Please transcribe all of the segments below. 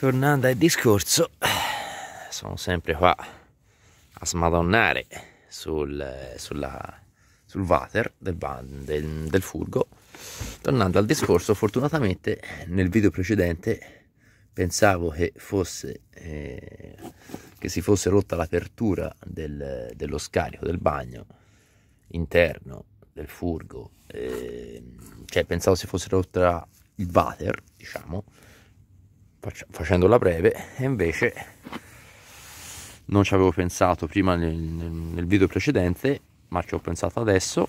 tornando al discorso, sono sempre qua a smadonnare sul, sulla, sul water del, del, del, furgo. Tornando al discorso, fortunatamente nel video precedente pensavo che, fosse, eh, che si fosse rotta l'apertura del, dello scarico del bagno interno del furgo, eh, cioè pensavo si fosse rotta il water, diciamo, facendola breve e invece non ci avevo pensato prima nel, nel video precedente ma ci ho pensato adesso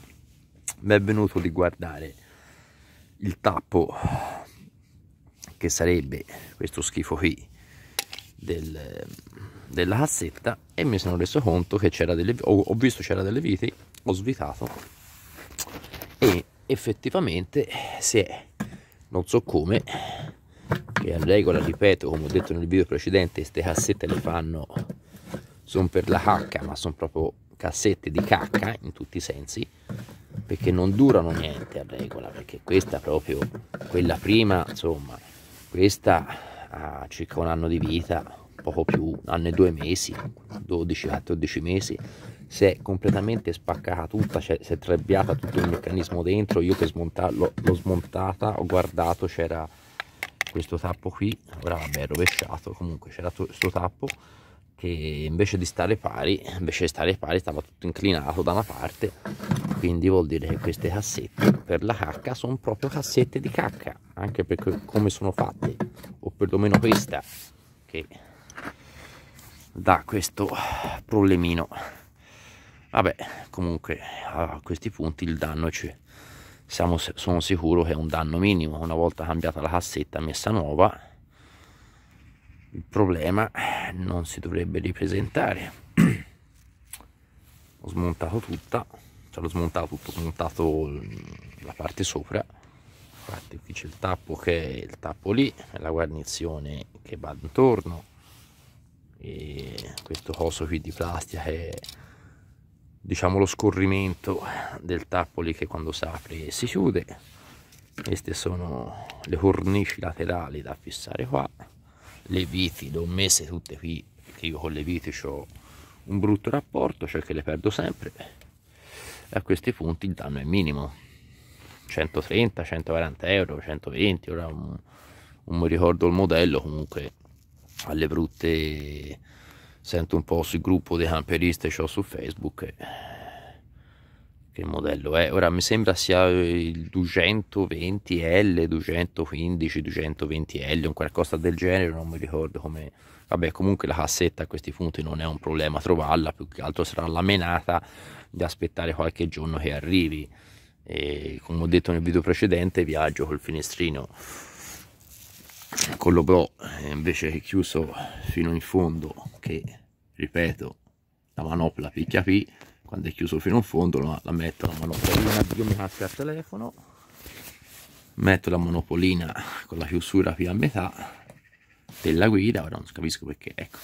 mi è venuto di guardare il tappo che sarebbe questo schifo qui del, della cassetta e mi sono reso conto che c'era delle ho, ho visto c'era delle viti ho svitato e effettivamente si è non so come e a regola ripeto come ho detto nel video precedente queste cassette le fanno sono per la cacca ma sono proprio cassette di cacca in tutti i sensi perché non durano niente a regola perché questa proprio quella prima insomma questa ha circa un anno di vita poco più un anno e due mesi 12-14 ah, mesi si è completamente spaccata tutta cioè, si è trebbiata tutto il meccanismo dentro io per smontarlo l'ho smontata ho guardato c'era questo tappo qui ora vabbè rovesciato comunque c'era questo tappo che invece di stare pari invece di stare pari stava tutto inclinato da una parte quindi vuol dire che queste cassette per la cacca sono proprio cassette di cacca anche perché come sono fatte o perlomeno questa che dà questo problemino vabbè comunque a questi punti il danno c'è siamo, sono sicuro che è un danno minimo una volta cambiata la cassetta messa nuova il problema eh, non si dovrebbe ripresentare ho smontato tutta cioè l'ho smontato tutto smontato mm, la parte sopra infatti qui c'è il tappo che è il tappo lì la guarnizione che va intorno e questo coso qui di plastica che è diciamo lo scorrimento del tappo lì che quando si apre si chiude queste sono le cornici laterali da fissare qua le viti le ho messe tutte qui perché io con le viti ho un brutto rapporto cioè che le perdo sempre e a questi punti il danno è minimo 130 140 euro 120 ora non mi ricordo il modello comunque alle brutte sento un po' sul gruppo dei camperisti che ho su Facebook eh, che modello è ora mi sembra sia eh, il 220L 215 220L o qualcosa del genere non mi ricordo come vabbè comunque la cassetta a questi punti non è un problema trovarla più che altro sarà la menata di aspettare qualche giorno che arrivi e come ho detto nel video precedente viaggio col finestrino con lo Pro eh, invece è chiuso fino in fondo che ripeto la manopla picchia P quando è chiuso fino in fondo la, la metto la manopolina io mi casca il telefono metto la monopolina con la chiusura più a metà della guida ora non capisco perché ecco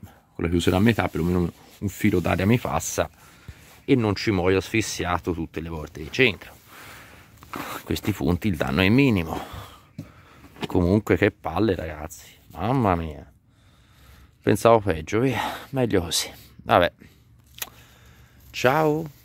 con la chiusura a metà perlomeno un filo d'aria mi passa e non ci muoio asfissiato tutte le volte che c'entro a questi punti il danno è minimo comunque che palle ragazzi mamma mia pensavo peggio via meglio così vabbè ciao